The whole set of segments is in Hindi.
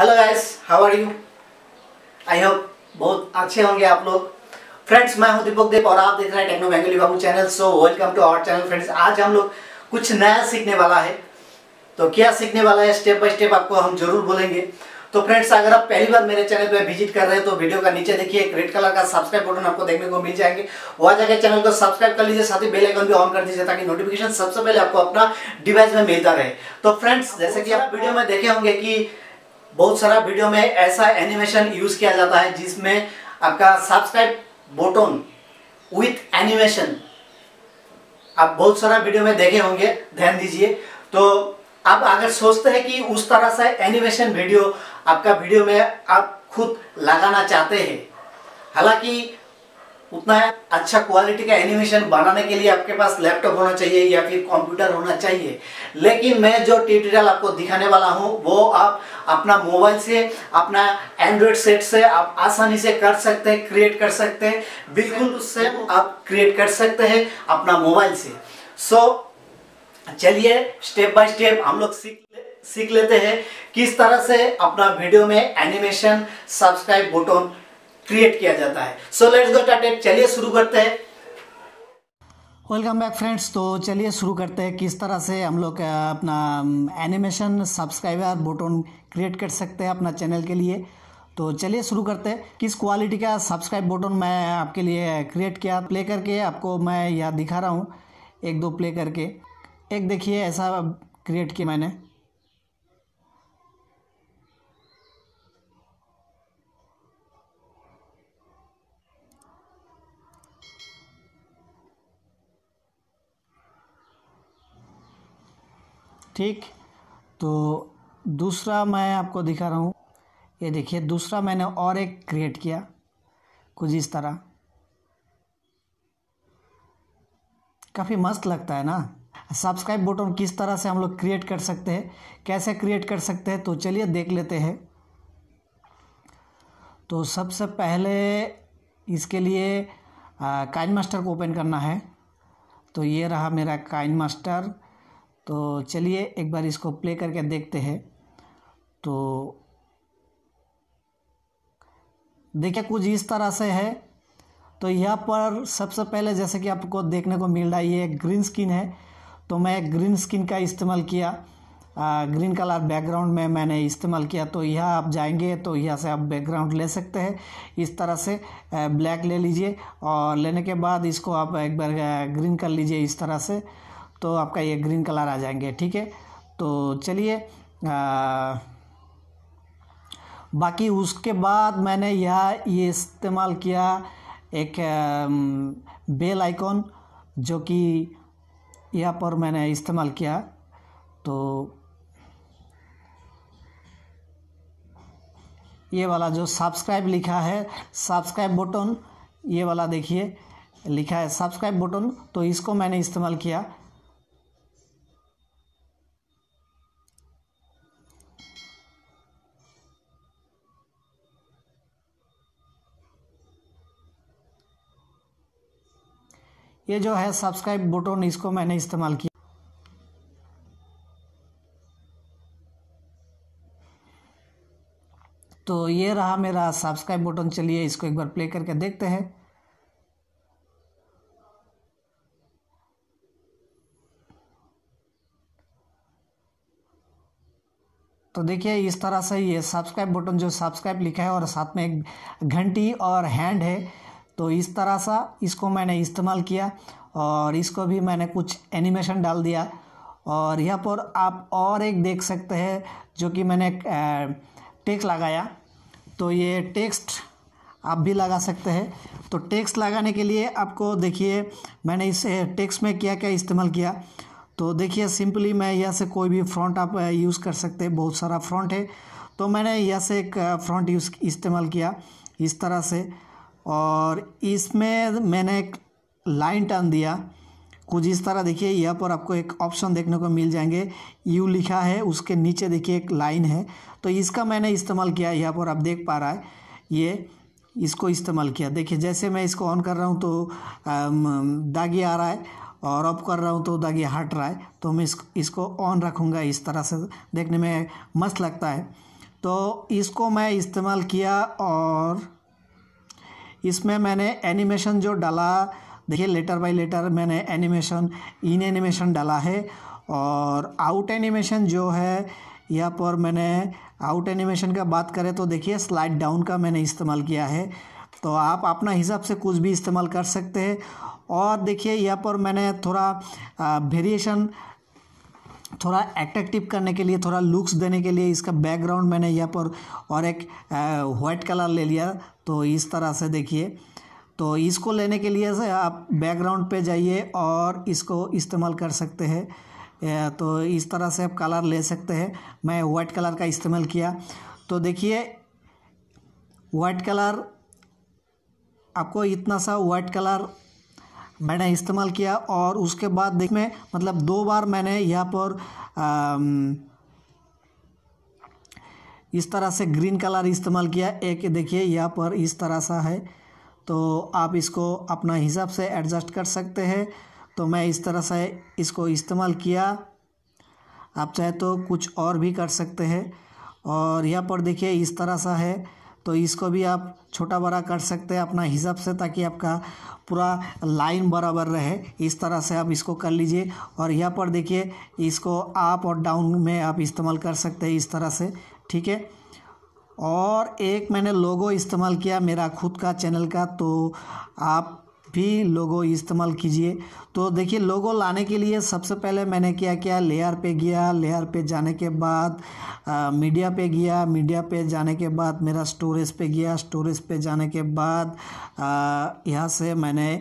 hello guys how are you I hope बहुत अच्छे होंगे आप लोग फ्रेंड्स मैं हूं दीपक देव और आप देख रहे हैं techno Bengali Babu channel so welcome to our channel friends आज हम लोग कुछ नया सीखने वाला है तो क्या सीखने वाला है स्टेप बाय स्टेप आपको हम जरूर बोलेंगे तो फ्रेंड्स अगर आप पहली बार मेरे चैनल पर विजिट कर रहे हैं तो वीडियो का नीचे देखिए एक रेड कलर का सब्सक्राइब बटन आपको देखने को मिल जाएंगे वहां जाकर चैनल को सब्सक्राइब कर लीजिए साथ ही बेल आइकन भी ऑन कर दीजिए ताकि नोटिफिकेशन सबसे पहले आपको अपना डिवाइस में मिलता रहे तो फ्रेंड्स जैसे कि आप वीडियो में देखे होंगे की बहुत सारा वीडियो में ऐसा एनिमेशन यूज किया जाता है जिसमें आपका सब्सक्राइब बटन विथ एनिमेशन आप बहुत सारा वीडियो में देखे होंगे ध्यान दीजिए तो आप अगर सोचते हैं कि उस तरह से एनिमेशन वीडियो आपका वीडियो में आप खुद लगाना चाहते हैं हालांकि उतना अच्छा क्वालिटी का एनिमेशन बनाने के लिए आपके पास लैपटॉप होना चाहिए या फिर कंप्यूटर होना चाहिए लेकिन मैं जो ट्यूटोरियल आपको दिखाने वाला हूँ वो आप अपना मोबाइल से अपना एंड्रॉयड सेट से आप आसानी से कर सकते हैं क्रिएट कर सकते हैं बिल्कुल उससे आप क्रिएट कर सकते हैं अपना मोबाइल से सो so, चलिए स्टेप बाय स्टेप हम लोग सीख सीख लेते हैं किस तरह से अपना वीडियो में एनिमेशन सब्सक्राइब बटन क्रिएट किया जाता है सो लेट्स गो स्टार्टेड चलिए शुरू करते हैं वेलकम बैक फ्रेंड्स तो चलिए शुरू करते हैं किस तरह से हम लोग अपना एनिमेशन सब्सक्राइबर बटन क्रिएट कर सकते हैं अपना चैनल के लिए तो चलिए शुरू करते हैं किस क्वालिटी का सब्सक्राइब बटन मैं आपके लिए क्रिएट किया प्ले करके आपको मैं यह दिखा रहा हूँ एक दो प्ले करके एक देखिए ऐसा क्रिएट किया मैंने ठीक तो दूसरा मैं आपको दिखा रहा हूँ ये देखिए दूसरा मैंने और एक क्रिएट किया कुछ इस तरह काफ़ी मस्त लगता है ना सब्सक्राइब बटन किस तरह से हम लोग क्रिएट कर सकते हैं कैसे क्रिएट कर सकते हैं तो चलिए देख लेते हैं तो सबसे पहले इसके लिए काइन मास्टर को ओपन करना है तो ये रहा मेरा काइन मास्टर तो चलिए एक बार इसको प्ले करके देखते हैं तो देखिए कुछ इस तरह से है तो यहाँ पर सबसे पहले जैसे कि आपको देखने को मिल रहा है ये ग्रीन स्किन है तो मैं ग्रीन स्किन का इस्तेमाल किया आ, ग्रीन कलर बैकग्राउंड में मैंने इस्तेमाल किया तो यह आप जाएंगे तो यहाँ से आप बैकग्राउंड ले सकते हैं इस तरह से ब्लैक ले लीजिए और लेने के बाद इसको आप एक बार ग्रीन कर लीजिए इस तरह से तो आपका ये ग्रीन कलर आ जाएंगे ठीक है तो चलिए बाकी उसके बाद मैंने यह ये इस्तेमाल किया एक बेल आइकॉन जो कि यहाँ पर मैंने इस्तेमाल किया तो ये वाला जो सब्सक्राइब लिखा है सब्सक्राइब बटन ये वाला देखिए लिखा है सब्सक्राइब बटन तो इसको मैंने इस्तेमाल किया ये जो है सब्सक्राइब बटन इसको मैंने इस्तेमाल किया तो ये रहा मेरा सब्सक्राइब बटन चलिए इसको एक बार प्ले करके देखते हैं तो देखिए इस तरह से ये सब्सक्राइब बटन जो सब्सक्राइब लिखा है और साथ में एक घंटी और हैंड है तो इस तरह सा इसको मैंने इस्तेमाल किया और इसको भी मैंने कुछ एनिमेशन डाल दिया और यहाँ पर आप और एक देख सकते हैं जो कि मैंने टेक्स लगाया तो ये टेक्स्ट आप भी लगा सकते हैं तो टेक्स्ट लगाने के लिए आपको देखिए मैंने इस टेक्स्ट में क्या क्या इस्तेमाल किया तो देखिए सिंपली मैं यहाँ से कोई भी फ्रॉन्ट आप यूज़ कर सकते हैं बहुत सारा फ्रंट है तो मैंने यहाँ से एक फ्रंट यूज़ इस्तेमाल किया इस तरह से और इसमें मैंने एक लाइन टर्न दिया कुछ इस तरह देखिए यहाँ पर आपको एक ऑप्शन देखने को मिल जाएंगे यू लिखा है उसके नीचे देखिए एक लाइन है तो इसका मैंने इस्तेमाल किया यहाँ पर आप देख पा रहा है ये इसको इस्तेमाल किया देखिए जैसे मैं इसको ऑन कर रहा हूँ तो दागी आ रहा है और ऑफ कर रहा हूँ तो दागी हट रहा है तो मैं इस, इसको ऑन रखूँगा इस तरह से देखने में मस्त लगता है तो इसको मैं इस्तेमाल किया और इसमें मैंने एनिमेशन जो डाला देखिए लेटर बाय लेटर मैंने एनिमेशन इन एनिमेशन डाला है और आउट एनिमेशन जो है यहाँ पर मैंने आउट एनिमेशन का बात करें तो देखिए स्लाइड डाउन का मैंने इस्तेमाल किया है तो आप अपना हिसाब से कुछ भी इस्तेमाल कर सकते हैं और देखिए यहाँ पर मैंने थोड़ा वेरिएशन थोड़ा एट्रैक्टिव करने के लिए थोड़ा लुक्स देने के लिए इसका बैकग्राउंड मैंने यहाँ पर और एक वाइट कलर ले लिया तो इस तरह से देखिए तो इसको लेने के लिए से आप बैकग्राउंड पे जाइए और इसको इस्तेमाल कर सकते हैं तो इस तरह से आप कलर ले सकते हैं मैं वाइट कलर का इस्तेमाल किया तो देखिए वाइट कलर आपको इतना सा वाइट कलर मैंने इस्तेमाल किया और उसके बाद देख में मतलब दो बार मैंने यहाँ पर इस तरह से ग्रीन कलर इस्तेमाल किया एक देखिए यहाँ पर इस तरह सा है तो आप इसको अपना हिसाब से एडजस्ट कर सकते हैं तो मैं इस तरह से इसको इस्तेमाल किया आप चाहे तो कुछ और भी कर सकते हैं और यहाँ पर देखिए इस तरह सा है तो इसको भी आप छोटा बड़ा कर सकते हैं अपना हिसाब से ताकि आपका पूरा लाइन बराबर रहे इस तरह से आप इसको कर लीजिए और यहाँ पर देखिए इसको अप और डाउन में आप इस्तेमाल कर सकते हैं इस तरह से ठीक है और एक मैंने लोगो इस्तेमाल किया मेरा खुद का चैनल का तो आप भी लोगो इस्तेमाल कीजिए तो देखिए लोगो लाने के लिए सबसे पहले मैंने क्या किया लेयर पे गया लेयर पे जाने के बाद आ, मीडिया पे गया मीडिया पे जाने के बाद मेरा स्टोरेज पे गया स्टोरेज पे जाने के बाद यहाँ से मैंने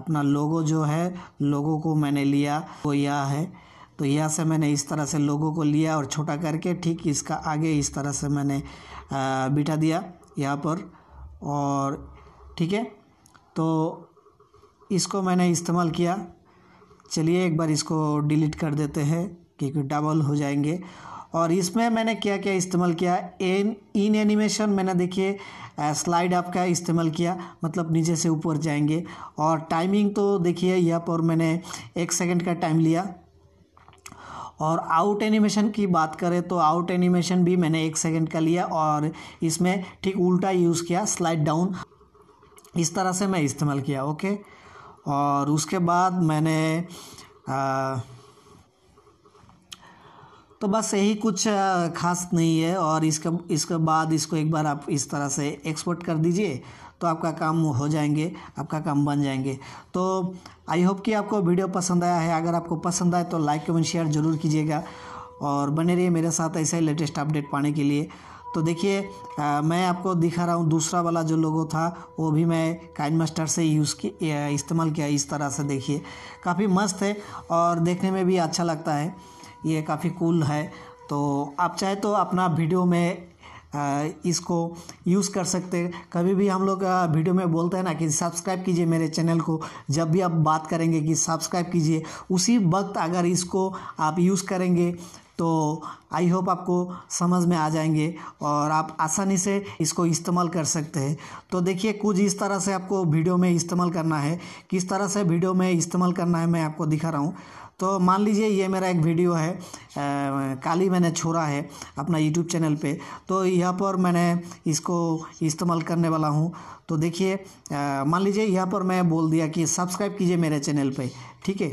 अपना लोगो जो है लोगो को मैंने लिया वो यह है तो यहाँ से मैंने इस तरह से लोगों को लिया और छोटा करके ठीक इसका आगे इस तरह से मैंने बिठा दिया यहाँ पर और ठीक है तो इसको मैंने इस्तेमाल किया चलिए एक बार इसको डिलीट कर देते हैं क्योंकि डबल हो जाएंगे और इसमें मैंने क्या क्या इस्तेमाल किया एन इन एनिमेशन मैंने देखिए स्लाइड अप का इस्तेमाल किया मतलब नीचे से ऊपर जाएंगे और टाइमिंग तो देखिए यहाँ पर मैंने एक सेकंड का टाइम लिया और आउट एनिमेशन की बात करें तो आउट एनिमेशन भी मैंने एक सेकंड का लिया और इसमें ठीक उल्टा यूज़ किया स्लाइड डाउन इस तरह से मैं इस्तेमाल किया ओके और उसके बाद मैंने आ, तो बस यही कुछ खास नहीं है और इसका इसके बाद इसको एक बार आप इस तरह से एक्सपोर्ट कर दीजिए तो आपका काम हो जाएंगे आपका काम बन जाएंगे तो आई होप कि आपको वीडियो पसंद आया है अगर आपको पसंद आए तो लाइक कमेंट शेयर ज़रूर कीजिएगा और बने रहिए मेरे साथ ऐसे ही लेटेस्ट अपडेट पाने के लिए तो देखिए मैं आपको दिखा रहा हूँ दूसरा वाला जो लोगो था वो भी मैं काइन मास्टर से यूज़ की इस्तेमाल किया इस तरह से देखिए काफ़ी मस्त है और देखने में भी अच्छा लगता है ये काफ़ी कूल है तो आप चाहे तो अपना वीडियो में इसको यूज़ कर सकते हैं कभी भी हम लोग वीडियो में बोलते हैं ना कि सब्सक्राइब कीजिए मेरे चैनल को जब भी आप बात करेंगे कि सब्सक्राइब कीजिए उसी वक्त अगर इसको आप यूज़ करेंगे तो आई होप आपको समझ में आ जाएंगे और आप आसानी से इसको इस्तेमाल कर सकते हैं तो देखिए कुछ इस तरह से आपको वीडियो में इस्तेमाल करना है किस तरह से वीडियो में इस्तेमाल करना है मैं आपको दिखा रहा हूँ तो मान लीजिए ये मेरा एक वीडियो है आ, काली मैंने छोड़ा है अपना यूट्यूब चैनल पे तो यहाँ पर मैंने इसको इस्तेमाल करने वाला हूँ तो देखिए मान लीजिए यहाँ पर मैं बोल दिया कि सब्सक्राइब कीजिए मेरे चैनल पे ठीक है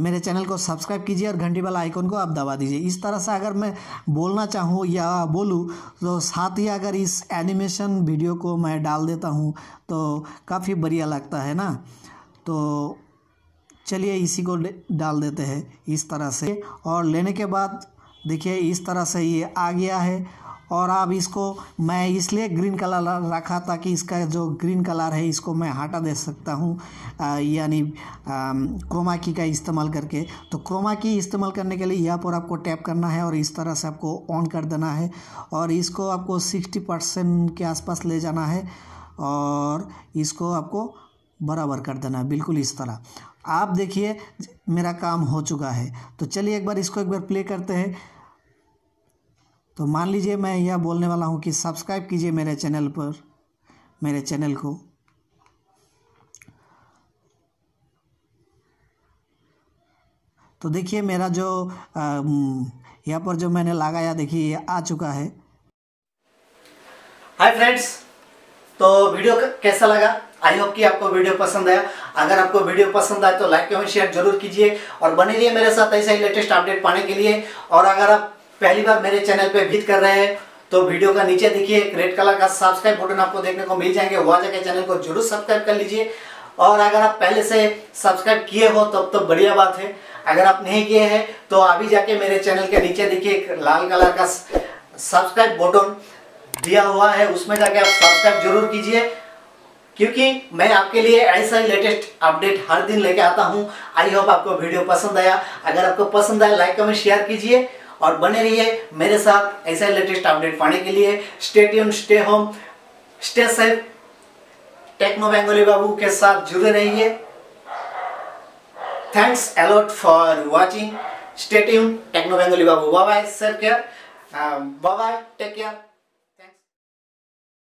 मेरे चैनल को सब्सक्राइब कीजिए और घंटी वाला आइकन को आप दबा दीजिए इस तरह से अगर मैं बोलना चाहूँ या बोलूँ तो साथ ही अगर इस एनिमेशन वीडियो को मैं डाल देता हूँ तो काफ़ी बढ़िया लगता है ना तो चलिए इसी को डाल देते हैं इस तरह से और लेने के बाद देखिए इस तरह से ये आ गया है और अब इसको मैं इसलिए ग्रीन कलर रखा ताकि इसका जो ग्रीन कलर है इसको मैं हटा दे सकता हूँ यानी क्रोमा की का इस्तेमाल करके तो क्रोमा की इस्तेमाल करने के लिए यहाँ पर आपको टैप करना है और इस तरह से आपको ऑन कर देना है और इसको आपको सिक्सटी परसेंट के आसपास ले जाना है और इसको आपको बराबर कर देना है बिल्कुल इस तरह आप देखिए मेरा काम हो चुका है तो चलिए एक बार इसको एक बार प्ले करते हैं तो मान लीजिए मैं यह बोलने वाला हूँ कि सब्सक्राइब कीजिए मेरे चैनल पर मेरे चैनल को तो देखिए मेरा जो यहाँ पर जो मैंने लगाया देखिए ये आ चुका है हाय फ्रेंड्स तो वीडियो कैसा लगा आई होप कि आपको वीडियो पसंद आया अगर आपको वीडियो पसंद आए तो लाइक एवं शेयर जरूर कीजिए और बने रहिए मेरे साथ ऐसे ही लेटेस्ट अपडेट पाने के लिए और अगर आप पहली बार मेरे चैनल पे विजिट कर रहे हैं तो वीडियो का नीचे देखिए रेड कलर का सब्सक्राइब बटन आपको देखने को मिल जाएंगे वहां जाकर चैनल को जरूर सब्सक्राइब कर लीजिए और अगर आप पहले से सब्सक्राइब किए हो तो तब तो, तो बढ़िया बात है अगर आप नहीं किए हैं तो अभी जाके मेरे चैनल के नीचे देखिए लाल कलर का सब्सक्राइब बटन दिया हुआ है उसमें जाके आप सब्सक्राइब जरूर कीजिए क्योंकि मैं आपके लिए ऐसा ही लेटेस्ट अपडेट हर दिन लेके आता हूँ आई होप आपको वीडियो पसंद आया अगर आपको पसंद आया लाइक कमेंट शेयर कीजिए और बने रहिए मेरे साथ ऐसे लेटेस्ट अपडेट पाने के लिए stay tune stay home stay safe techno Bengali Babu के साथ जुड़े रहिए thanks a lot for watching stay tune techno Bengali Babu bye sir care bye take care